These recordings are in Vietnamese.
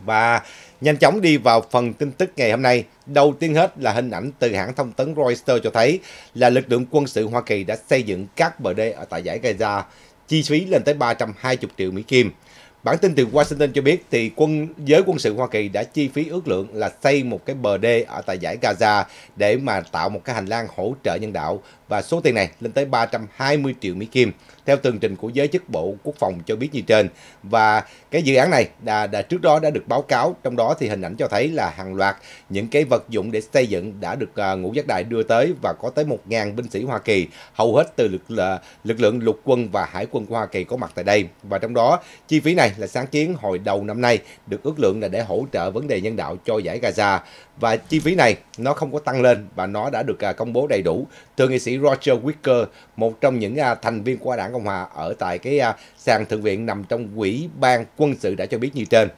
Và nhanh chóng đi vào phần tin tức ngày hôm nay. Đầu tiên hết là hình ảnh từ hãng thông tấn Reuters cho thấy là lực lượng quân sự Hoa Kỳ đã xây dựng các bờ đê ở tại giải Gaza, chi phí lên tới 320 triệu Mỹ Kim. Bản tin từ Washington cho biết thì quân giới quân sự Hoa Kỳ đã chi phí ước lượng là xây một cái bờ đê ở tại giải Gaza để mà tạo một cái hành lang hỗ trợ nhân đạo và số tiền này lên tới 320 triệu Mỹ Kim theo tường trình của giới chức Bộ Quốc phòng cho biết như trên. Và cái dự án này đã, đã trước đó đã được báo cáo, trong đó thì hình ảnh cho thấy là hàng loạt những cái vật dụng để xây dựng đã được à, ngũ giác đại đưa tới và có tới 1.000 binh sĩ Hoa Kỳ, hầu hết từ lực, là, lực lượng lục quân và hải quân của Hoa Kỳ có mặt tại đây. Và trong đó, chi phí này là sáng kiến hồi đầu năm nay, được ước lượng là để hỗ trợ vấn đề nhân đạo cho giải Gaza và chi phí này nó không có tăng lên và nó đã được à, công bố đầy đủ từ nghị sĩ Roger Wicker, một trong những à, thành viên của đảng Cộng hòa ở tại cái à, sàn thượng viện nằm trong quỹ ban quân sự đã cho biết như trên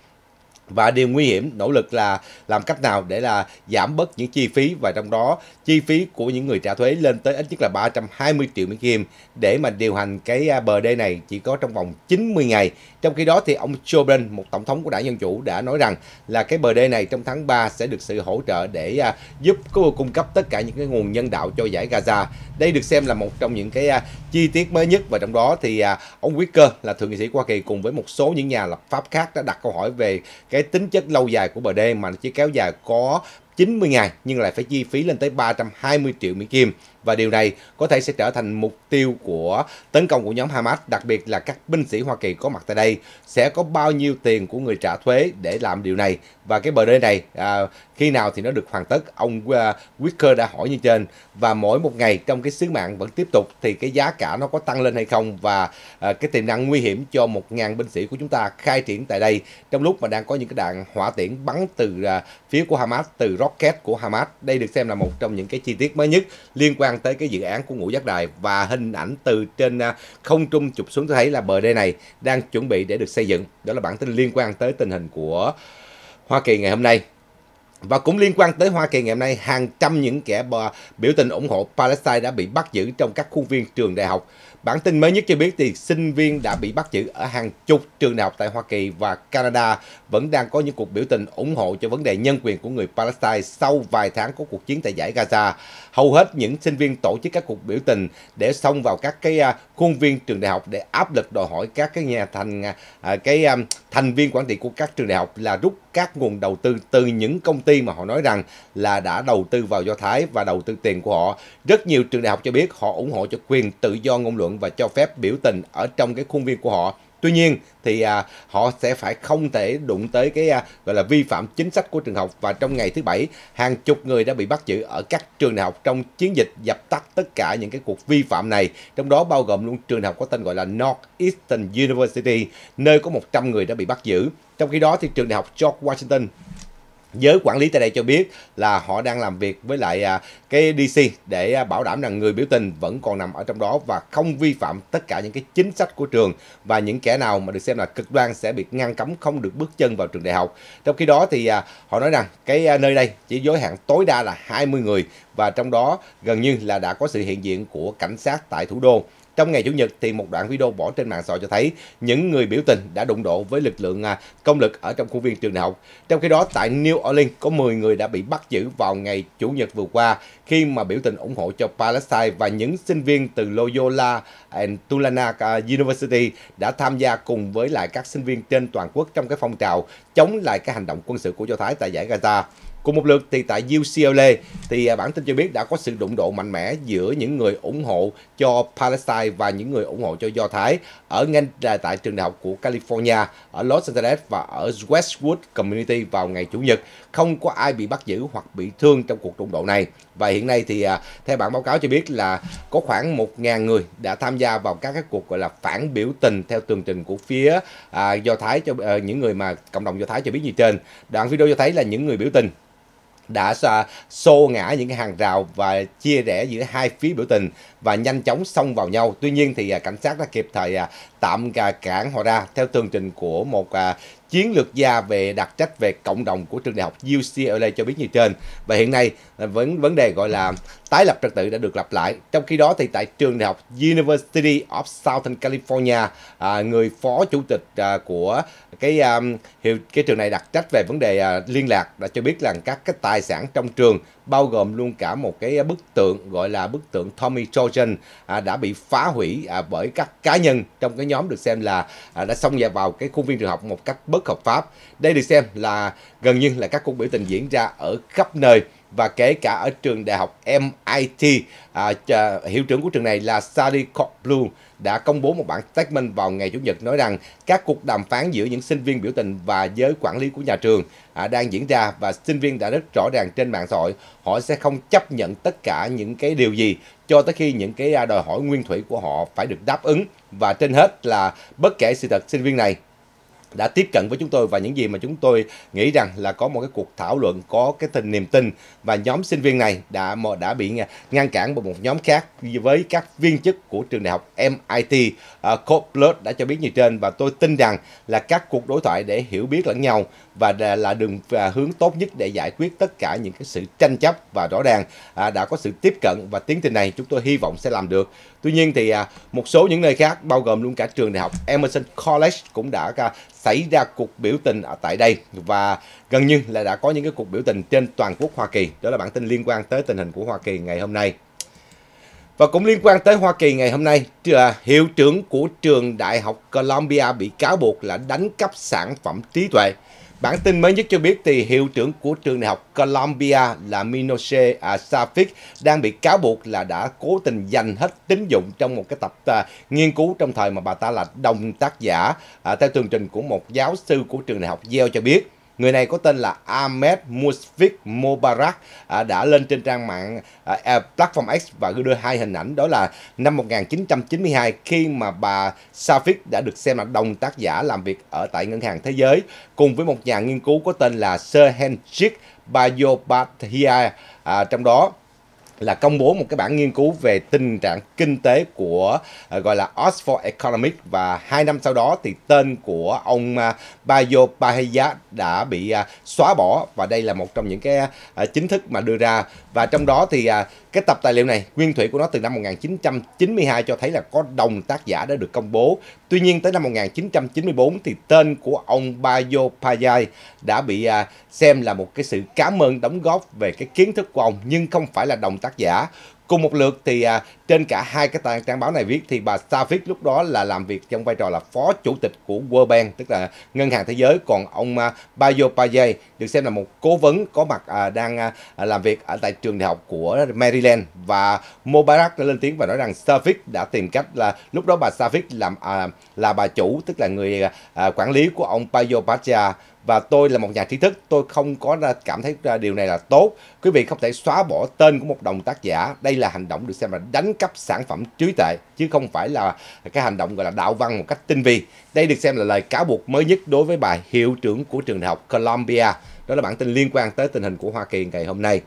và điều nguy hiểm nỗ lực là làm cách nào để là giảm bớt những chi phí và trong đó chi phí của những người trả thuế lên tới ít nhất là 320 triệu Mỹ Kim để mà điều hành cái à, bờ đê này chỉ có trong vòng 90 ngày. Trong khi đó thì ông Joe Biden, một tổng thống của đảng Dân Chủ đã nói rằng là cái bờ đê này trong tháng 3 sẽ được sự hỗ trợ để à, giúp cung cấp tất cả những cái nguồn nhân đạo cho giải Gaza. Đây được xem là một trong những cái à, chi tiết mới nhất và trong đó thì ông Whitaker là thượng nghị sĩ Hoa Kỳ cùng với một số những nhà lập pháp khác đã đặt câu hỏi về cái cái tính chất lâu dài của bờ đê mà nó chỉ kéo dài có 90 ngày nhưng lại phải chi phí lên tới 320 triệu Mỹ Kim và điều này có thể sẽ trở thành mục tiêu của tấn công của nhóm Hamas, đặc biệt là các binh sĩ Hoa Kỳ có mặt tại đây sẽ có bao nhiêu tiền của người trả thuế để làm điều này và cái bờ đê này à, khi nào thì nó được hoàn tất ông uh, à, Wicker đã hỏi như trên và mỗi một ngày trong cái sứ mạng vẫn tiếp tục thì cái giá cả nó có tăng lên hay không và à, cái tiềm năng nguy hiểm cho 1.000 binh sĩ của chúng ta khai triển tại đây trong lúc mà đang có những cái đạn hỏa tiễn bắn từ à, phía của Hamas từ rocket của Hamas. Đây được xem là một trong những cái chi tiết mới nhất liên quan tới cái dự án của ngũ giác đài và hình ảnh từ trên à, không trung chụp xuống thấy là bờ đê này đang chuẩn bị để được xây dựng. Đó là bản tin liên quan tới tình hình của Hoa Kỳ ngày hôm nay. Và cũng liên quan tới Hoa Kỳ ngày hôm nay, hàng trăm những kẻ biểu tình ủng hộ Palestine đã bị bắt giữ trong các khuôn viên trường đại học. Bản tin mới nhất cho biết thì sinh viên đã bị bắt giữ ở hàng chục trường đại học tại Hoa Kỳ và Canada vẫn đang có những cuộc biểu tình ủng hộ cho vấn đề nhân quyền của người Palestine sau vài tháng của cuộc chiến tại giải Gaza. Hầu hết những sinh viên tổ chức các cuộc biểu tình để xông vào các cái à, khuôn viên trường đại học để áp lực đòi hỏi các cái nhà thành à, à, cái thành viên quản trị của các trường đại học là rút các nguồn đầu tư từ những công ty mà họ nói rằng là đã đầu tư vào Do Thái và đầu tư tiền của họ. Rất nhiều trường đại học cho biết họ ủng hộ cho quyền tự do ngôn luận và cho phép biểu tình ở trong cái khuôn viên của họ tuy nhiên thì à, họ sẽ phải không thể đụng tới cái à, gọi là vi phạm chính sách của trường học và trong ngày thứ bảy hàng chục người đã bị bắt giữ ở các trường đại học trong chiến dịch dập tắt tất cả những cái cuộc vi phạm này trong đó bao gồm luôn trường đại học có tên gọi là Northeastern University nơi có 100 người đã bị bắt giữ trong khi đó thì trường đại học George Washington giới quản lý tại đây cho biết là họ đang làm việc với lại à, cái DC để à, bảo đảm rằng người biểu tình vẫn còn nằm ở trong đó và không vi phạm tất cả những cái chính sách của trường và những kẻ nào mà được xem là cực đoan sẽ bị ngăn cấm không được bước chân vào trường đại học. Trong khi đó thì à, họ nói rằng cái nơi đây chỉ giới hạn tối đa là 20 người và trong đó gần như là đã có sự hiện diện của cảnh sát tại thủ đô trong ngày Chủ nhật thì một đoạn video bỏ trên mạng xã hội cho thấy những người biểu tình đã đụng độ với lực lượng à, công lực ở trong khuôn viên trường đại học. Trong khi đó tại New Orleans có 10 người đã bị bắt giữ vào ngày Chủ nhật vừa qua khi mà biểu tình ủng hộ cho Palestine và những sinh viên từ Loyola and Tulane à, University đã tham gia cùng với lại các sinh viên trên toàn quốc trong cái phong trào chống lại cái hành động quân sự của Do Thái tại giải Gaza. Cùng một lượt thì tại UCLA thì à, bản tin cho biết đã có sự đụng độ mạnh mẽ giữa những người ủng hộ cho Palestine và những người ủng hộ cho Do Thái ở ngay tại trường đại học của California ở Los Angeles và ở Westwood Community vào ngày Chủ nhật. Không có ai bị bắt giữ hoặc bị thương trong cuộc đụng độ này. Và hiện nay thì à, theo bản báo cáo cho biết là có khoảng 1.000 người đã tham gia vào các cái cuộc gọi là phản biểu tình theo tường trình của phía à, Do Thái cho ờ, những người mà cộng đồng Do Thái cho biết như trên. Đoạn video cho thấy là những người biểu tình đã xô ngã những cái hàng rào và chia rẽ giữa hai phía biểu tình và nhanh chóng xông vào nhau. Tuy nhiên thì à, cảnh sát đã kịp thời à, tạm à, cản họ ra theo tường trình của một chiến lược gia về đặc trách về cộng đồng của trường đại học UCLA cho biết như trên và hiện nay à, vấn vấn đề gọi là tái lập trật tự đã được lập lại trong khi đó thì tại trường đại học University of Southern California à, người phó chủ tịch à, của cái à, hiệu cái trường này đặc trách về vấn đề à, liên lạc đã cho biết rằng các cái tài sản trong trường bao gồm luôn cả một cái bức tượng gọi là bức tượng Tommy Trojan à, đã bị phá hủy à, bởi các cá nhân trong cái nhóm được xem là à, đã xông vào, vào cái khuôn viên trường học một cách bất hợp pháp. Đây được xem là gần như là các cuộc biểu tình diễn ra ở khắp nơi và kể cả ở trường đại học MIT. À, à, hiệu trưởng của trường này là Sally Cobblue đã công bố một bản statement vào ngày Chủ nhật nói rằng các cuộc đàm phán giữa những sinh viên biểu tình và giới quản lý của nhà trường à, đang diễn ra và sinh viên đã rất rõ ràng trên mạng xã hội họ sẽ không chấp nhận tất cả những cái điều gì cho tới khi những cái à, đòi hỏi nguyên thủy của họ phải được đáp ứng và trên hết là bất kể sự thật sinh viên này đã tiếp cận với chúng tôi và những gì mà chúng tôi nghĩ rằng là có một cái cuộc thảo luận có cái tình niềm tin và nhóm sinh viên này đã đã bị à, ngăn cản bởi một nhóm khác với các viên chức của trường đại học MIT uh, à, Cold Blood đã cho biết như trên và tôi tin rằng là các cuộc đối thoại để hiểu biết lẫn nhau và là đường và hướng tốt nhất để giải quyết tất cả những cái sự tranh chấp và rõ ràng à, đã có sự tiếp cận và tiến trình này chúng tôi hy vọng sẽ làm được. Tuy nhiên thì à, một số những nơi khác bao gồm luôn cả trường đại học Emerson College cũng đã à, xảy ra cuộc biểu tình ở tại đây và gần như là đã có những cái cuộc biểu tình trên toàn quốc Hoa Kỳ. Đó là bản tin liên quan tới tình hình của Hoa Kỳ ngày hôm nay. Và cũng liên quan tới Hoa Kỳ ngày hôm nay, hiệu trưởng của trường Đại học Columbia bị cáo buộc là đánh cắp sản phẩm trí tuệ Bản tin mới nhất cho biết thì hiệu trưởng của trường đại học Columbia là Minoche Safik đang bị cáo buộc là đã cố tình giành hết tín dụng trong một cái tập uh, nghiên cứu trong thời mà bà ta là đồng tác giả. Uh, theo tường trình của một giáo sư của trường đại học Yale cho biết Người này có tên là Ahmed Musfik Mubarak à, đã lên trên trang mạng à, Platform X và đưa hai hình ảnh đó là năm 1992 khi mà bà Safik đã được xem là đồng tác giả làm việc ở tại Ngân hàng Thế giới cùng với một nhà nghiên cứu có tên là Serhenchik Bayopatia à, trong đó là công bố một cái bản nghiên cứu về tình trạng kinh tế của uh, gọi là Oxford Economics và hai năm sau đó thì tên của ông uh, Bayo Bahia đã bị uh, xóa bỏ và đây là một trong những cái uh, chính thức mà đưa ra và trong đó thì uh, cái tập tài liệu này nguyên thủy của nó từ năm 1992 cho thấy là có đồng tác giả đã được công bố tuy nhiên tới năm 1994 thì tên của ông Bayo Bahia đã bị uh, xem là một cái sự cảm ơn đóng góp về cái kiến thức của ông nhưng không phải là đồng tác tác giả cùng một lượt thì à, trên cả hai cái trang, trang báo này viết thì bà Savik lúc đó là làm việc trong vai trò là phó chủ tịch của World Bank tức là ngân hàng thế giới còn ông à, Bayo Paye được xem là một cố vấn có mặt à, đang à, làm việc ở tại trường đại học của Maryland và Mubarak đã lên tiếng và nói rằng Savik đã tìm cách là lúc đó bà Savik làm à, là bà chủ tức là người à, quản lý của ông Bayo Paye và tôi là một nhà trí thức tôi không có cảm thấy điều này là tốt quý vị không thể xóa bỏ tên của một đồng tác giả đây là hành động được xem là đánh cắp sản phẩm trí tuệ chứ không phải là cái hành động gọi là đạo văn một cách tinh vi đây được xem là lời cáo buộc mới nhất đối với bài hiệu trưởng của trường đại học Columbia đó là bản tin liên quan tới tình hình của Hoa Kỳ ngày hôm nay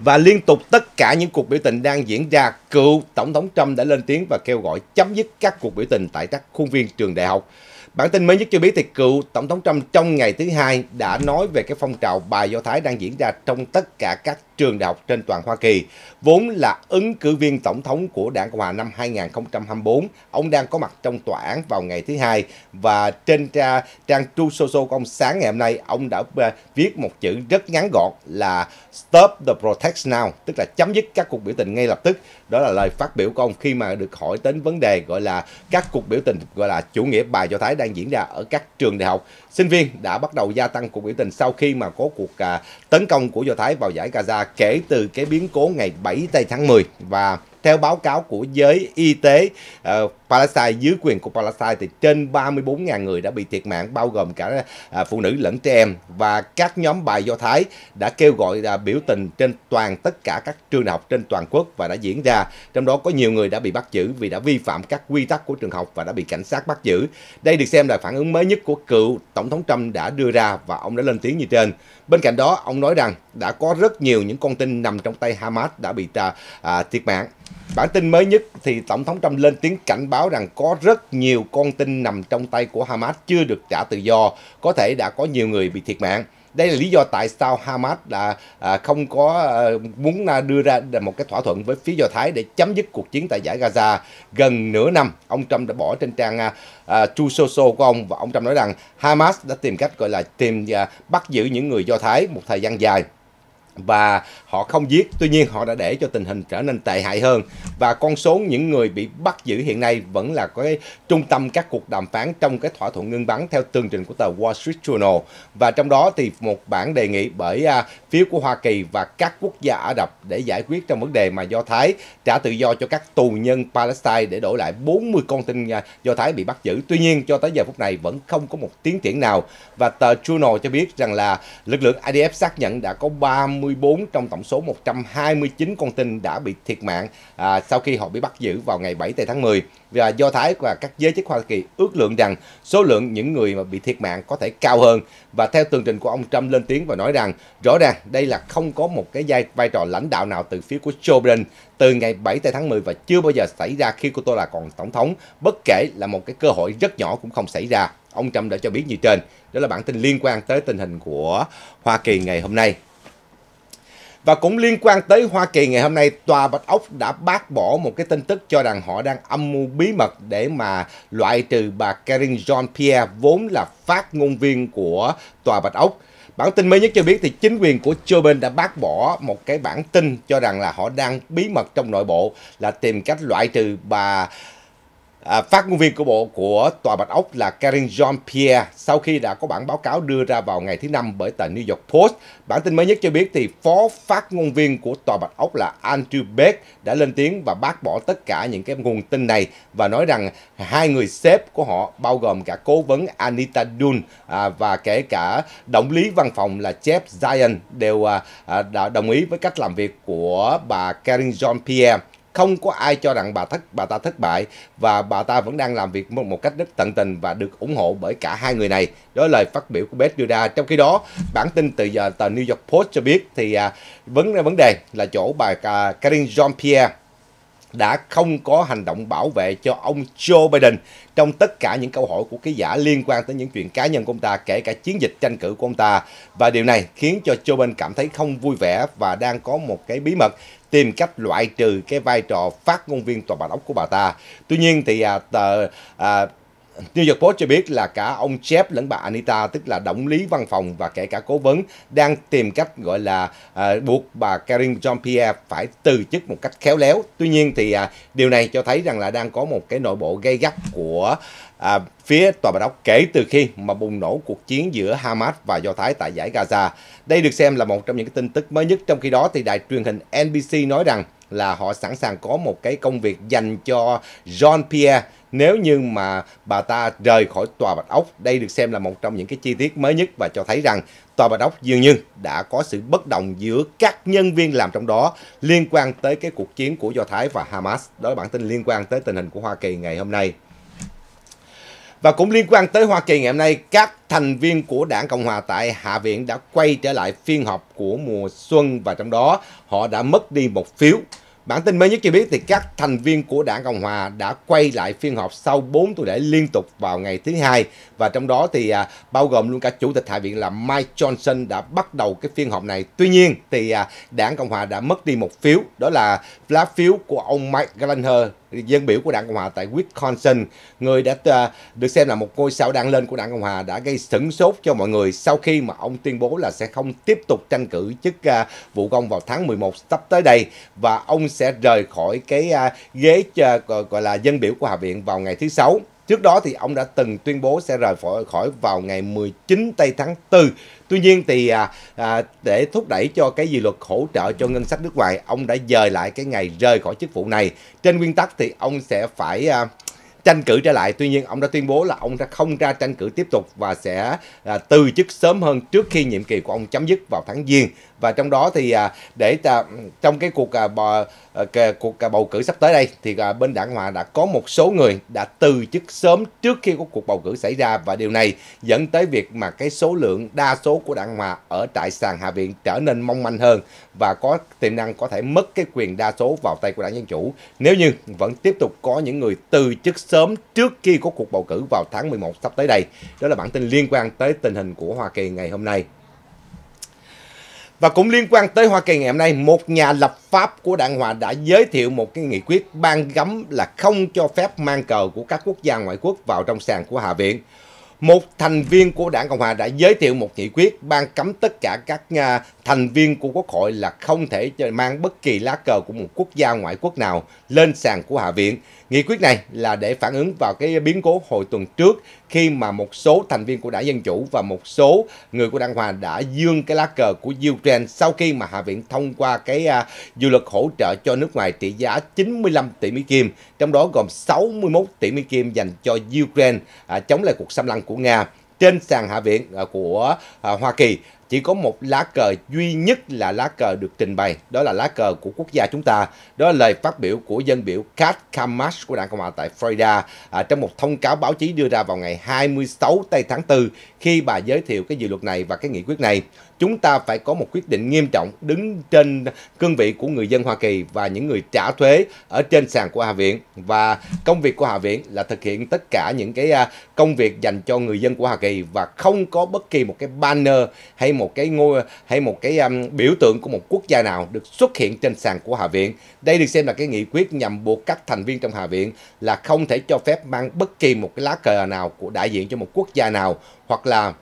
và liên tục tất cả những cuộc biểu tình đang diễn ra, cựu Tổng thống Trump đã lên tiếng và kêu gọi chấm dứt các cuộc biểu tình tại các khuôn viên trường đại học. Bản tin mới nhất cho biết thì cựu Tổng thống Trump trong ngày thứ hai đã nói về cái phong trào bài Do Thái đang diễn ra trong tất cả các trường đại học trên toàn Hoa Kỳ. Vốn là ứng cử viên tổng thống của Đảng Cộng hòa năm 2024, ông đang có mặt trong tòa án vào ngày thứ hai và trên tra, trang True Social của ông sáng ngày hôm nay, ông đã ờ, viết một chữ rất ngắn gọn là Stop the Protest Now, tức là chấm dứt các cuộc biểu tình ngay lập tức. Đó là lời phát biểu của ông khi mà được hỏi đến vấn đề gọi là các cuộc biểu tình gọi là chủ nghĩa bài do Thái đang diễn ra ở các trường đại học. Sinh viên đã bắt đầu gia tăng cuộc biểu tình sau khi mà có cuộc à, tấn công của do Thái vào giải Gaza kể từ cái biến cố ngày 7 tây tháng 10 và theo báo cáo của giới y tế ờ, Palestine dưới quyền của Palestine thì trên 34.000 người đã bị thiệt mạng bao gồm cả à, phụ nữ lẫn trẻ em và các nhóm bài Do Thái đã kêu gọi à, biểu tình trên toàn tất cả các trường học trên toàn quốc và đã diễn ra trong đó có nhiều người đã bị bắt giữ vì đã vi phạm các quy tắc của trường học và đã bị cảnh sát bắt giữ. Đây được xem là phản ứng mới nhất của cựu Tổng thống Trump đã đưa ra và ông đã lên tiếng như trên. Bên cạnh đó, ông nói rằng đã có rất nhiều những con tin nằm trong tay Hamas đã bị à, à thiệt mạng. Bản tin mới nhất thì Tổng thống Trump lên tiếng cảnh báo báo rằng có rất nhiều con tin nằm trong tay của Hamas chưa được trả tự do, có thể đã có nhiều người bị thiệt mạng. Đây là lý do tại sao Hamas đã à, không có à, muốn à, đưa ra một cái thỏa thuận với phía Do Thái để chấm dứt cuộc chiến tại giải Gaza gần nửa năm. Ông Trump đã bỏ trên trang à, True Social của ông và ông Trump nói rằng Hamas đã tìm cách gọi là tìm à, bắt giữ những người Do Thái một thời gian dài và họ không giết tuy nhiên họ đã để cho tình hình trở nên tệ hại hơn và con số những người bị bắt giữ hiện nay vẫn là cái trung tâm các cuộc đàm phán trong cái thỏa thuận ngưng bắn theo tường trình của tờ Wall Street Journal và trong đó thì một bản đề nghị bởi à, phía của Hoa Kỳ và các quốc gia Ả Rập để giải quyết trong vấn đề mà Do Thái trả tự do cho các tù nhân Palestine để đổi lại 40 con tin Do Thái bị bắt giữ. Tuy nhiên cho tới giờ phút này vẫn không có một tiến triển nào và tờ Journal cho biết rằng là lực lượng IDF xác nhận đã có 30 24 trong tổng số 129 con tin đã bị thiệt mạng à, sau khi họ bị bắt giữ vào ngày 7 tháng 10. Và Do Thái và các giới chức Hoa Kỳ ước lượng rằng số lượng những người mà bị thiệt mạng có thể cao hơn. Và theo tường trình của ông Trump lên tiếng và nói rằng rõ ràng đây là không có một cái vai, vai trò lãnh đạo nào từ phía của Joe Biden từ ngày 7 tháng 10 và chưa bao giờ xảy ra khi cô tôi là còn tổng thống. Bất kể là một cái cơ hội rất nhỏ cũng không xảy ra. Ông Trump đã cho biết như trên. Đó là bản tin liên quan tới tình hình của Hoa Kỳ ngày hôm nay. Và cũng liên quan tới Hoa Kỳ ngày hôm nay, Tòa Bạch Ốc đã bác bỏ một cái tin tức cho rằng họ đang âm mưu bí mật để mà loại trừ bà Karine Jean-Pierre vốn là phát ngôn viên của Tòa Bạch Ốc. Bản tin mới nhất cho biết thì chính quyền của Joe Biden đã bác bỏ một cái bản tin cho rằng là họ đang bí mật trong nội bộ là tìm cách loại trừ bà À, phát ngôn viên của bộ của Tòa Bạch Ốc là Karen Jean-Pierre sau khi đã có bản báo cáo đưa ra vào ngày thứ Năm bởi tờ New York Post. Bản tin mới nhất cho biết thì phó phát ngôn viên của Tòa Bạch Ốc là Andrew Beck đã lên tiếng và bác bỏ tất cả những cái nguồn tin này và nói rằng hai người sếp của họ bao gồm cả cố vấn Anita Dunn à, và kể cả động lý văn phòng là Jeff Zion đều à, à, đã đồng ý với cách làm việc của bà Karen Jean-Pierre không có ai cho rằng bà thất bà ta thất bại và bà ta vẫn đang làm việc một, một cách rất tận tình và được ủng hộ bởi cả hai người này đó là lời phát biểu của Beth Duda trong khi đó bản tin từ giờ tờ New York Post cho biết thì à, vấn vấn đề là chỗ bà à, Karine Jean Pierre đã không có hành động bảo vệ cho ông Joe Biden trong tất cả những câu hỏi của ký giả liên quan tới những chuyện cá nhân của ông ta, kể cả chiến dịch tranh cử của ông ta. Và điều này khiến cho Joe Biden cảm thấy không vui vẻ và đang có một cái bí mật tìm cách loại trừ cái vai trò phát ngôn viên tòa bạch ốc của bà ta. Tuy nhiên thì à, tờ, à, New York Post cho biết là cả ông Jeff lẫn bà Anita, tức là động lý văn phòng và kể cả cố vấn, đang tìm cách gọi là uh, buộc bà Karine Jean-Pierre phải từ chức một cách khéo léo. Tuy nhiên thì uh, điều này cho thấy rằng là đang có một cái nội bộ gây gắt của à, phía tòa bà đốc kể từ khi mà bùng nổ cuộc chiến giữa Hamas và Do Thái tại giải Gaza. Đây được xem là một trong những cái tin tức mới nhất. Trong khi đó thì đài truyền hình NBC nói rằng là họ sẵn sàng có một cái công việc dành cho John Pierre nếu như mà bà ta rời khỏi tòa Bạch Ốc. Đây được xem là một trong những cái chi tiết mới nhất và cho thấy rằng tòa Bạch Ốc dường như đã có sự bất đồng giữa các nhân viên làm trong đó liên quan tới cái cuộc chiến của Do Thái và Hamas. Đó là bản tin liên quan tới tình hình của Hoa Kỳ ngày hôm nay. Và cũng liên quan tới Hoa Kỳ ngày hôm nay, các thành viên của đảng Cộng Hòa tại Hạ viện đã quay trở lại phiên họp của mùa xuân và trong đó họ đã mất đi một phiếu. Bản tin mới nhất cho biết thì các thành viên của đảng Cộng Hòa đã quay lại phiên họp sau 4 tuần lễ liên tục vào ngày thứ hai và trong đó thì à, bao gồm luôn cả chủ tịch Hạ viện là Mike Johnson đã bắt đầu cái phiên họp này. Tuy nhiên thì à, đảng Cộng Hòa đã mất đi một phiếu đó là lá phiếu của ông Mike Gallagher dân biểu của Đảng Cộng hòa tại Wisconsin, người đã uh, được xem là một ngôi sao đang lên của Đảng Cộng hòa đã gây sửng sốt cho mọi người sau khi mà ông tuyên bố là sẽ không tiếp tục tranh cử chức uh, vụ công vào tháng 11 sắp tới đây và ông sẽ rời khỏi cái uh, ghế uh, gọi là dân biểu của Hạ viện vào ngày thứ sáu. Trước đó thì ông đã từng tuyên bố sẽ rời khỏi, vào ngày 19 tây tháng 4. Tuy nhiên thì à, à, để thúc đẩy cho cái dự luật hỗ trợ cho ngân sách nước ngoài, ông đã dời lại cái ngày rời khỏi chức vụ này. Trên nguyên tắc thì ông sẽ phải à, tranh cử trở lại. Tuy nhiên ông đã tuyên bố là ông sẽ không ra tranh cử tiếp tục và sẽ à, từ chức sớm hơn trước khi nhiệm kỳ của ông chấm dứt vào tháng Giêng và trong đó thì à, để trong cái cuộc à, bầu, ờ, cuộc à, bầu cử sắp tới đây thì bên đảng hòa đã có một số người đã từ chức sớm trước khi có cuộc bầu cử xảy ra và điều này dẫn tới việc mà cái số lượng đa số của đảng hòa ở tại sàn hạ viện trở nên mong manh hơn và có tiềm năng có thể mất cái quyền đa số vào tay của đảng dân chủ nếu như vẫn tiếp tục có những người từ chức sớm trước khi có cuộc bầu cử vào tháng 11 sắp tới đây. Đó là bản tin liên quan tới tình hình của Hoa Kỳ ngày hôm nay. Và cũng liên quan tới Hoa Kỳ ngày hôm nay, một nhà lập pháp của đảng Hòa đã giới thiệu một cái nghị quyết ban gấm là không cho phép mang cờ của các quốc gia ngoại quốc vào trong sàn của Hạ viện. Một thành viên của đảng Cộng Hòa đã giới thiệu một nghị quyết ban cấm tất cả các à, thành viên của Quốc hội là không thể mang bất kỳ lá cờ của một quốc gia ngoại quốc nào lên sàn của Hạ viện. Nghị quyết này là để phản ứng vào cái biến cố hồi tuần trước khi mà một số thành viên của đảng Dân Chủ và một số người của đảng Hòa đã dương cái lá cờ của Ukraine sau khi mà Hạ viện thông qua cái uh, dự luật hỗ trợ cho nước ngoài trị giá 95 tỷ Mỹ Kim, trong đó gồm 61 tỷ Mỹ Kim dành cho Ukraine uh, à, chống lại cuộc xâm lăng của Nga trên sàn hạ viện à, của Hoa Kỳ chỉ có một lá cờ duy nhất là lá cờ được trình bày, đó là lá cờ của quốc gia chúng ta. Đó là lời phát biểu của dân biểu Kat Kamash của Đảng Cộng hòa tại Florida à, trong một thông cáo báo chí đưa ra vào ngày 26 tây tháng 4 khi bà giới thiệu cái dự luật này và cái nghị quyết này. Chúng ta phải có một quyết định nghiêm trọng đứng trên cương vị của người dân Hoa Kỳ và những người trả thuế ở trên sàn của Hạ viện và công việc của Hạ viện là thực hiện tất cả những cái à, công việc dành cho người dân của Hoa Kỳ và không có bất kỳ một cái banner hay một một cái ngôi hay một cái um, biểu tượng của một quốc gia nào được xuất hiện trên sàn của Hạ viện. Đây được xem là cái nghị quyết nhằm buộc các thành viên trong Hạ viện là không thể cho phép mang bất kỳ một cái lá cờ nào của đại diện cho một quốc gia nào hoặc là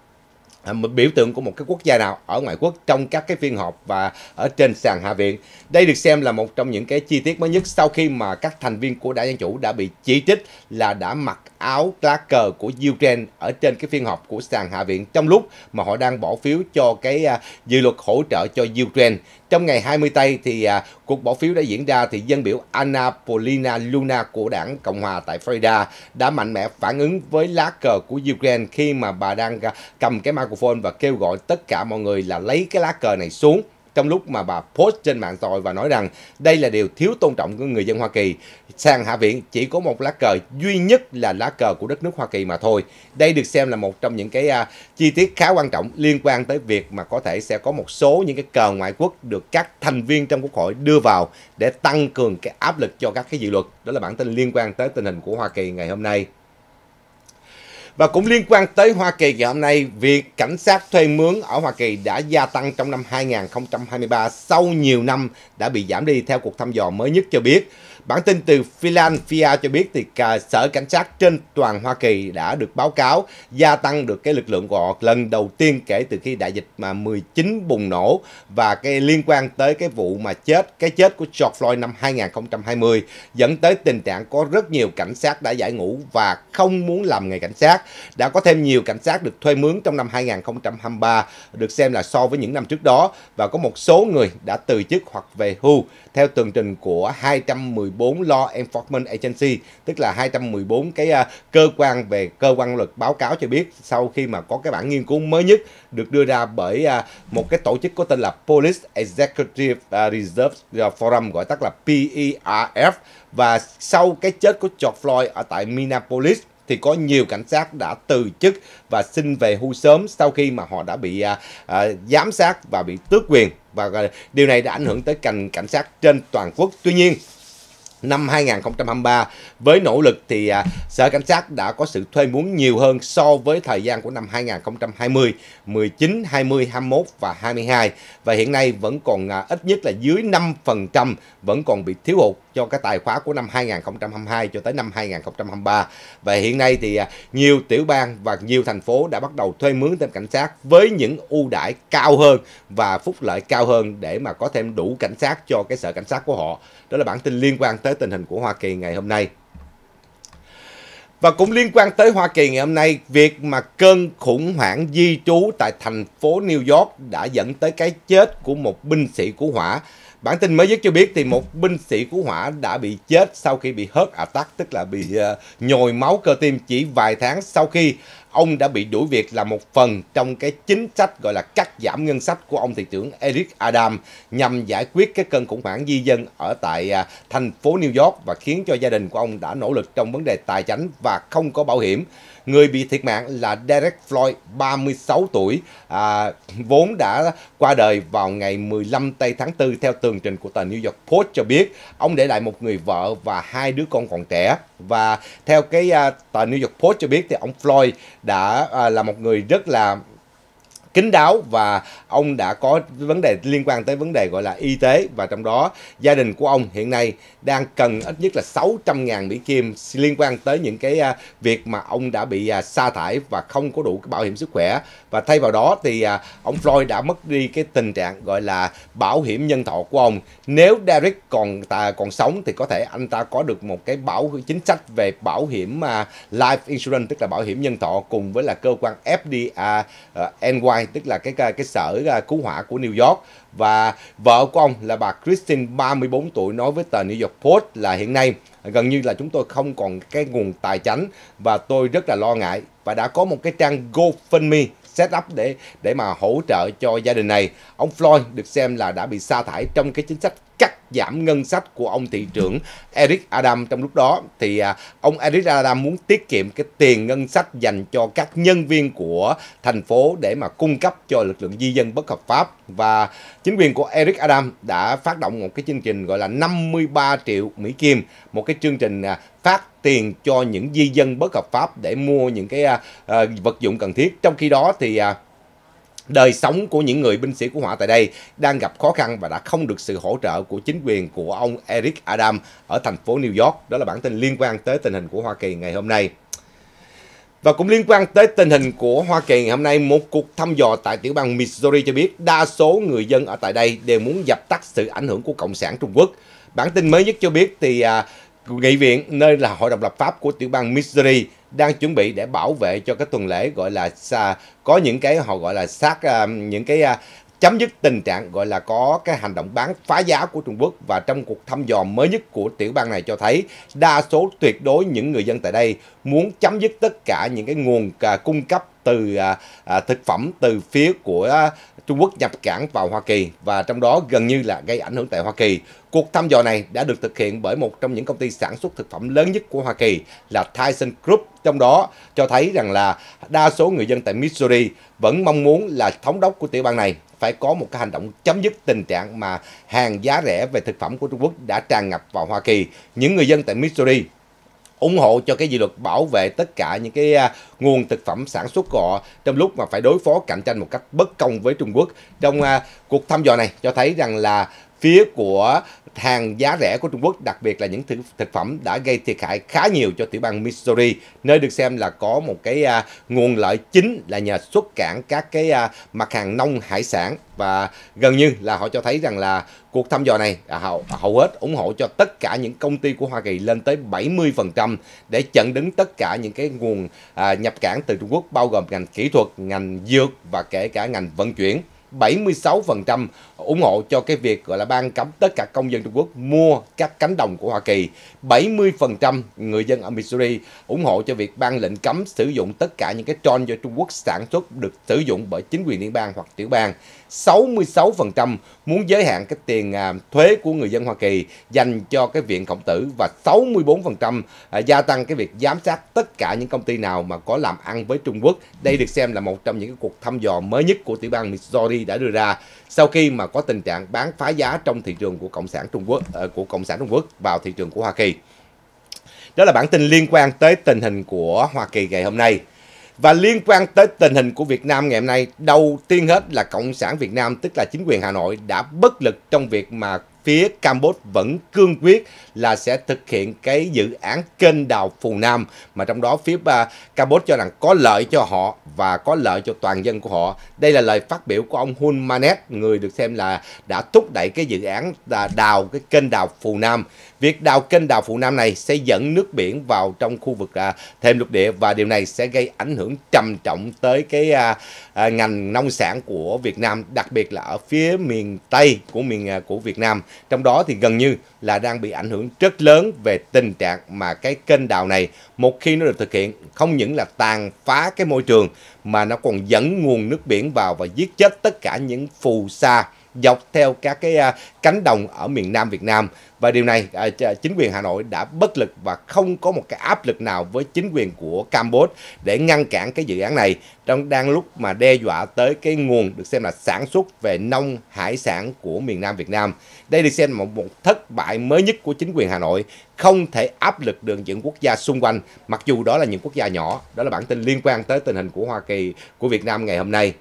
Ờ, một biểu tượng của một cái quốc gia nào ở ngoại quốc trong các cái phiên họp và ở trên sàn hạ viện. Đây được xem là một trong những cái chi tiết mới nhất sau khi mà các thành viên của đảng Dân Chủ đã bị chỉ trích là đã mặc áo lá cờ của Ukraine ở trên cái phiên họp của sàn hạ viện trong lúc mà họ đang bỏ phiếu cho cái à, dự luật hỗ trợ cho Ukraine. Trong ngày 20 Tây thì à, cuộc bỏ phiếu đã diễn ra thì dân biểu Anna Polina Luna của đảng Cộng hòa tại Florida đã mạnh mẽ phản ứng với lá cờ của Ukraine khi mà bà đang à, cầm cái microphone và kêu gọi tất cả mọi người là lấy cái lá cờ này xuống trong lúc mà bà post trên mạng xã hội và nói rằng đây là điều thiếu tôn trọng của người dân Hoa Kỳ sàn Hạ viện chỉ có một lá cờ duy nhất là lá cờ của đất nước Hoa Kỳ mà thôi. Đây được xem là một trong những cái uh, chi tiết khá quan trọng liên quan tới việc mà có thể sẽ có một số những cái cờ ngoại quốc được các thành viên trong Quốc hội đưa vào để tăng cường cái áp lực cho các cái dự luật. Đó là bản tin liên quan tới tình hình của Hoa Kỳ ngày hôm nay. Và cũng liên quan tới Hoa Kỳ ngày hôm nay, việc cảnh sát thuê mướn ở Hoa Kỳ đã gia tăng trong năm 2023 sau nhiều năm đã bị giảm đi theo cuộc thăm dò mới nhất cho biết. Bản tin từ Philadelphia cho biết thì cả sở cảnh sát trên toàn Hoa Kỳ đã được báo cáo gia tăng được cái lực lượng của họ lần đầu tiên kể từ khi đại dịch mà 19 bùng nổ và cái liên quan tới cái vụ mà chết cái chết của George Floyd năm 2020 dẫn tới tình trạng có rất nhiều cảnh sát đã giải ngũ và không muốn làm nghề cảnh sát. Đã có thêm nhiều cảnh sát được thuê mướn trong năm 2023 được xem là so với những năm trước đó và có một số người đã từ chức hoặc về hưu theo tường trình của 214 214 Law Enforcement Agency tức là 214 cái à, cơ quan về cơ quan luật báo cáo cho biết sau khi mà có cái bản nghiên cứu mới nhất được đưa ra bởi à, một cái tổ chức có tên là Police Executive à, Reserve Forum gọi tắt là PERF và sau cái chết của George Floyd ở tại Minneapolis thì có nhiều cảnh sát đã từ chức và xin về hưu sớm sau khi mà họ đã bị à, à, giám sát và bị tước quyền và điều này đã ảnh hưởng tới cảnh cảnh sát trên toàn quốc. Tuy nhiên năm 2023. Với nỗ lực thì à, Sở Cảnh sát đã có sự thuê muốn nhiều hơn so với thời gian của năm 2020, 19, 20, 21 và 22. Và hiện nay vẫn còn à, ít nhất là dưới 5% vẫn còn bị thiếu hụt cho cái tài khoá của năm 2022 cho tới năm 2023. Và hiện nay thì à, nhiều tiểu bang và nhiều thành phố đã bắt đầu thuê mướn thêm cảnh sát với những ưu đãi cao hơn và phúc lợi cao hơn để mà có thêm đủ cảnh sát cho cái sở cảnh sát của họ. Đó là bản tin liên quan tới tình hình của Hoa Kỳ ngày hôm nay. Và cũng liên quan tới Hoa Kỳ ngày hôm nay, việc mà cơn khủng hoảng di trú tại thành phố New York đã dẫn tới cái chết của một binh sĩ cứu hỏa Bản tin mới nhất cho biết thì một binh sĩ cứu hỏa đã bị chết sau khi bị hớt tắc, tức là bị uh, nhồi máu cơ tim chỉ vài tháng sau khi ông đã bị đuổi việc là một phần trong cái chính sách gọi là cắt giảm ngân sách của ông thị trưởng Eric Adam nhằm giải quyết cái cơn khủng hoảng di dân ở tại uh, thành phố New York và khiến cho gia đình của ông đã nỗ lực trong vấn đề tài chính và không có bảo hiểm. Người bị thiệt mạng là Derek Floyd, 36 tuổi, à, vốn đã qua đời vào ngày 15 tây tháng 4 theo tường trình của tờ New York Post cho biết. Ông để lại một người vợ và hai đứa con còn trẻ. Và theo cái à, tờ New York Post cho biết thì ông Floyd đã à, là một người rất là kín đáo và ông đã có vấn đề liên quan tới vấn đề gọi là y tế và trong đó gia đình của ông hiện nay đang cần ít nhất là 600.000 Mỹ Kim liên quan tới những cái à, việc mà ông đã bị à, sa thải và không có đủ cái bảo hiểm sức khỏe và thay vào đó thì à, ông Floyd đã mất đi cái tình trạng gọi là bảo hiểm nhân thọ của ông nếu Derek còn ta còn sống thì có thể anh ta có được một cái bảo chính sách về bảo hiểm life insurance tức là bảo hiểm nhân thọ cùng với là cơ quan FDA NY tức là cái cái, sở à, cứu hỏa của New York và vợ của ông là bà Christine 34 tuổi nói với tờ New York Post là hiện nay gần như là chúng tôi không còn cái nguồn tài chính và tôi rất là lo ngại và đã có một cái trang GoFundMe set up để để mà hỗ trợ cho gia đình này. Ông Floyd được xem là đã bị sa thải trong cái chính sách cắt giảm ngân sách của ông thị trưởng Eric Adam trong lúc đó thì à, ông Eric Adam muốn tiết kiệm cái tiền ngân sách dành cho các nhân viên của thành phố để mà cung cấp cho lực lượng di dân bất hợp pháp và chính quyền của Eric Adam đã phát động một cái chương trình gọi là 53 triệu Mỹ Kim một cái chương trình à, phát tiền cho những di dân bất hợp pháp để mua những cái à, vật dụng cần thiết trong khi đó thì đời sống của những người binh sĩ cứu hỏa tại đây đang gặp khó khăn và đã không được sự hỗ trợ của chính quyền của ông Eric Adam ở thành phố New York. Đó là bản tin liên quan tới tình hình của Hoa Kỳ ngày hôm nay. Và cũng liên quan tới tình hình của Hoa Kỳ ngày hôm nay, một cuộc thăm dò tại tiểu bang Missouri cho biết đa số người dân ở tại đây đều muốn dập tắt sự ảnh hưởng của Cộng sản Trung Quốc. Bản tin mới nhất cho biết thì à, Nghị viện, nơi là hội đồng lập pháp của tiểu bang Missouri, đang chuẩn bị để bảo vệ cho cái tuần lễ gọi là có những cái họ gọi là sát à, những cái à, chấm dứt tình trạng gọi là có cái hành động bán phá giá của Trung Quốc và trong cuộc thăm dò mới nhất của tiểu bang này cho thấy đa số tuyệt đối những người dân tại đây muốn chấm dứt tất cả những cái nguồn à, cung cấp từ thực phẩm từ phía của Trung Quốc nhập cảng vào Hoa Kỳ và trong đó gần như là gây ảnh hưởng tại Hoa Kỳ. Cuộc thăm dò này đã được thực hiện bởi một trong những công ty sản xuất thực phẩm lớn nhất của Hoa Kỳ là Tyson Group. Trong đó cho thấy rằng là đa số người dân tại Missouri vẫn mong muốn là thống đốc của tiểu bang này phải có một cái hành động chấm dứt tình trạng mà hàng giá rẻ về thực phẩm của Trung Quốc đã tràn ngập vào Hoa Kỳ. Những người dân tại Missouri ủng hộ cho cái dự luật bảo vệ tất cả những cái à, nguồn thực phẩm sản xuất của họ trong lúc mà phải đối phó cạnh tranh một cách bất công với Trung Quốc. Trong à, cuộc thăm dò này cho thấy rằng là phía của hàng giá rẻ của Trung Quốc, đặc biệt là những thực, thực phẩm đã gây thiệt hại khá nhiều cho tiểu bang Missouri, nơi được xem là có một cái à, nguồn lợi chính là nhờ xuất cảng các cái à, mặt hàng nông hải sản và gần như là họ cho thấy rằng là cuộc thăm dò này à, hầu, hầu hết ủng hộ cho tất cả những công ty của Hoa Kỳ lên tới 70% để chặn đứng tất cả những cái nguồn à, nhập cảng từ Trung Quốc bao gồm ngành kỹ thuật, ngành dược và kể cả ngành vận chuyển. 76% ủng hộ cho cái việc gọi là ban cấm tất cả công dân Trung Quốc mua các cánh đồng của Hoa Kỳ. 70% người dân ở Missouri ủng hộ cho việc ban lệnh cấm sử dụng tất cả những cái tròn do Trung Quốc sản xuất được sử dụng bởi chính quyền liên bang hoặc tiểu bang. 66% muốn giới hạn cái tiền à, thuế của người dân Hoa Kỳ dành cho cái viện khổng tử và 64% à, gia tăng cái việc giám sát tất cả những công ty nào mà có làm ăn với Trung Quốc. Đây được xem là một trong những cuộc thăm dò mới nhất của tiểu bang Missouri đã đưa ra sau khi mà có tình trạng bán phá giá trong thị trường của cộng sản Trung Quốc ờ, của cộng sản Trung Quốc vào thị trường của Hoa Kỳ. Đó là bản tin liên quan tới tình hình của Hoa Kỳ ngày hôm nay. Và liên quan tới tình hình của Việt Nam ngày hôm nay, đầu tiên hết là Cộng sản Việt Nam, tức là chính quyền Hà Nội đã bất lực trong việc mà phía Campuchia vẫn cương quyết là sẽ thực hiện cái dự án kênh đào Phù Nam mà trong đó phía uh, Campuchia cho rằng có lợi cho họ và có lợi cho toàn dân của họ. Đây là lời phát biểu của ông Hun Manet, người được xem là đã thúc đẩy cái dự án đào cái kênh đào Phù Nam. Việc đào kênh đào Phụ Nam này sẽ dẫn nước biển vào trong khu vực à, thêm lục địa và điều này sẽ gây ảnh hưởng trầm trọng tới cái à, à, ngành nông sản của Việt Nam, đặc biệt là ở phía miền Tây của miền à, của Việt Nam. Trong đó thì gần như là đang bị ảnh hưởng rất lớn về tình trạng mà cái kênh đào này một khi nó được thực hiện không những là tàn phá cái môi trường mà nó còn dẫn nguồn nước biển vào và giết chết tất cả những phù sa dọc theo các cái à, cánh đồng ở miền Nam Việt Nam. Và điều này à, chính quyền Hà Nội đã bất lực và không có một cái áp lực nào với chính quyền của Campuchia để ngăn cản cái dự án này trong đang lúc mà đe dọa tới cái nguồn được xem là sản xuất về nông hải sản của miền Nam Việt Nam. Đây được xem là một, một thất bại mới nhất của chính quyền Hà Nội, không thể áp lực được những quốc gia xung quanh, mặc dù đó là những quốc gia nhỏ. Đó là bản tin liên quan tới tình hình của Hoa Kỳ, của Việt Nam ngày hôm nay.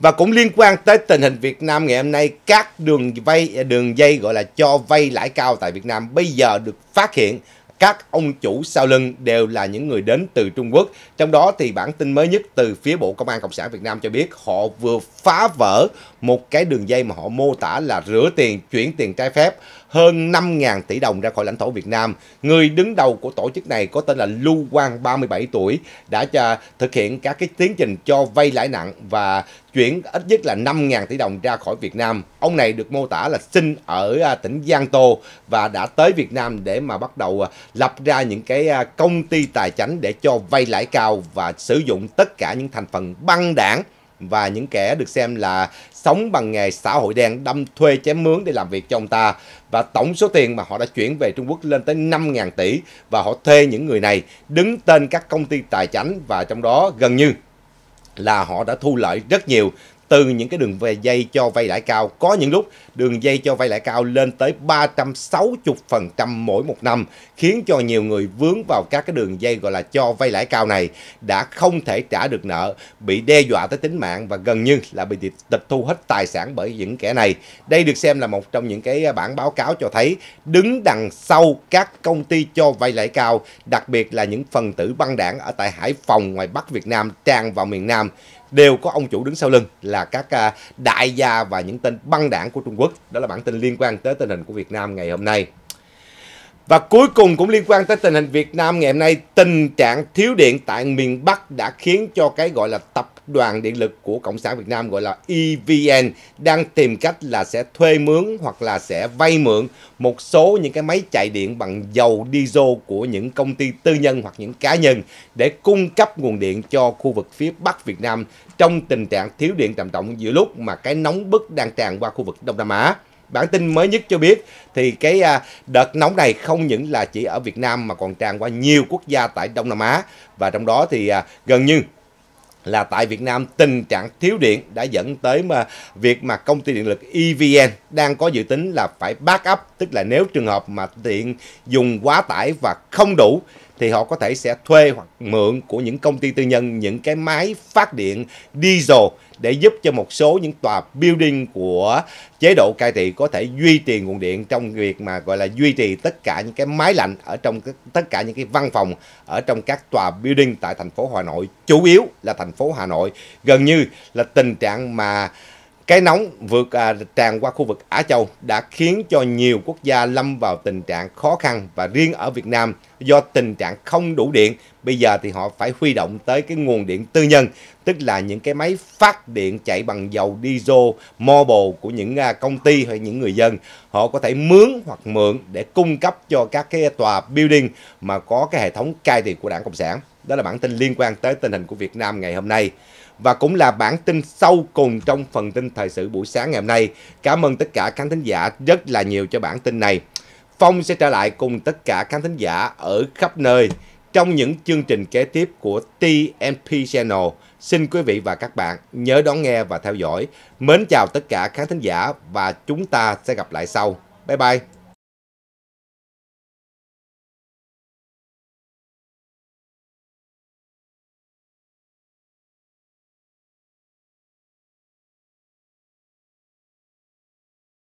Và cũng liên quan tới tình hình Việt Nam ngày hôm nay, các đường vay đường dây gọi là cho vay lãi cao tại Việt Nam bây giờ được phát hiện các ông chủ sau lưng đều là những người đến từ Trung Quốc. Trong đó thì bản tin mới nhất từ phía Bộ Công an Cộng sản Việt Nam cho biết họ vừa phá vỡ một cái đường dây mà họ mô tả là rửa tiền, chuyển tiền trái phép hơn 5.000 tỷ đồng ra khỏi lãnh thổ Việt Nam. Người đứng đầu của tổ chức này có tên là Lưu Quang 37 tuổi đã cho thực hiện các cái tiến trình cho vay lãi nặng và chuyển ít nhất là 5.000 tỷ đồng ra khỏi Việt Nam. Ông này được mô tả là sinh ở à, tỉnh Giang Tô và đã tới Việt Nam để mà bắt đầu à, lập ra những cái à, công ty tài chính để cho vay lãi cao và sử dụng tất cả những thành phần băng đảng và những kẻ được xem là sống bằng nghề xã hội đen đâm thuê chém mướn để làm việc cho ông ta. Và tổng số tiền mà họ đã chuyển về Trung Quốc lên tới 5.000 tỷ và họ thuê những người này đứng tên các công ty tài chính và trong đó gần như là họ đã thu lợi rất nhiều từ những cái đường về dây cho vay lãi cao. Có những lúc đường dây cho vay lãi cao lên tới 360% mỗi một năm, khiến cho nhiều người vướng vào các cái đường dây gọi là cho vay lãi cao này đã không thể trả được nợ, bị đe dọa tới tính mạng và gần như là bị tịch thu hết tài sản bởi những kẻ này. Đây được xem là một trong những cái bản báo cáo cho thấy đứng đằng sau các công ty cho vay lãi cao, đặc biệt là những phần tử băng đảng ở tại Hải Phòng ngoài Bắc Việt Nam tràn vào miền Nam đều có ông chủ đứng sau lưng là các à, đại gia và những tên băng đảng của Trung Quốc. Đó là bản tin liên quan tới tình hình của Việt Nam ngày hôm nay. Và cuối cùng cũng liên quan tới tình hình Việt Nam ngày hôm nay, tình trạng thiếu điện tại miền Bắc đã khiến cho cái gọi là tập đoàn điện lực của Cộng sản Việt Nam gọi là EVN đang tìm cách là sẽ thuê mướn hoặc là sẽ vay mượn một số những cái máy chạy điện bằng dầu diesel của những công ty tư nhân hoặc những cá nhân để cung cấp nguồn điện cho khu vực phía Bắc Việt Nam trong tình trạng thiếu điện trầm trọng giữa lúc mà cái nóng bức đang tràn qua khu vực Đông Nam Á bản tin mới nhất cho biết thì cái à, đợt nóng này không những là chỉ ở Việt Nam mà còn tràn qua nhiều quốc gia tại Đông Nam Á và trong đó thì à, gần như là tại Việt Nam tình trạng thiếu điện đã dẫn tới mà việc mà công ty điện lực EVN đang có dự tính là phải back up tức là nếu trường hợp mà điện dùng quá tải và không đủ thì họ có thể sẽ thuê hoặc mượn của những công ty tư nhân những cái máy phát điện diesel để giúp cho một số những tòa building của chế độ cai trị có thể duy trì nguồn điện trong việc mà gọi là duy trì tất cả những cái máy lạnh ở trong tất cả những cái văn phòng ở trong các tòa building tại thành phố Hà Nội chủ yếu là thành phố Hà Nội gần như là tình trạng mà cái nóng vượt à, tràn qua khu vực Á Châu đã khiến cho nhiều quốc gia lâm vào tình trạng khó khăn và riêng ở Việt Nam do tình trạng không đủ điện, bây giờ thì họ phải huy động tới cái nguồn điện tư nhân, tức là những cái máy phát điện chạy bằng dầu diesel, mobile của những à, công ty hay những người dân. Họ có thể mướn hoặc mượn để cung cấp cho các cái tòa building mà có cái hệ thống cai tiền của đảng Cộng sản. Đó là bản tin liên quan tới tình hình của Việt Nam ngày hôm nay và cũng là bản tin sâu cùng trong phần tin thời sự buổi sáng ngày hôm nay. Cảm ơn tất cả khán thính giả rất là nhiều cho bản tin này. Phong sẽ trở lại cùng tất cả khán thính giả ở khắp nơi trong những chương trình kế tiếp của TMP Channel. Xin quý vị và các bạn nhớ đón nghe và theo dõi. Mến chào tất cả khán thính giả và chúng ta sẽ gặp lại sau. Bye bye!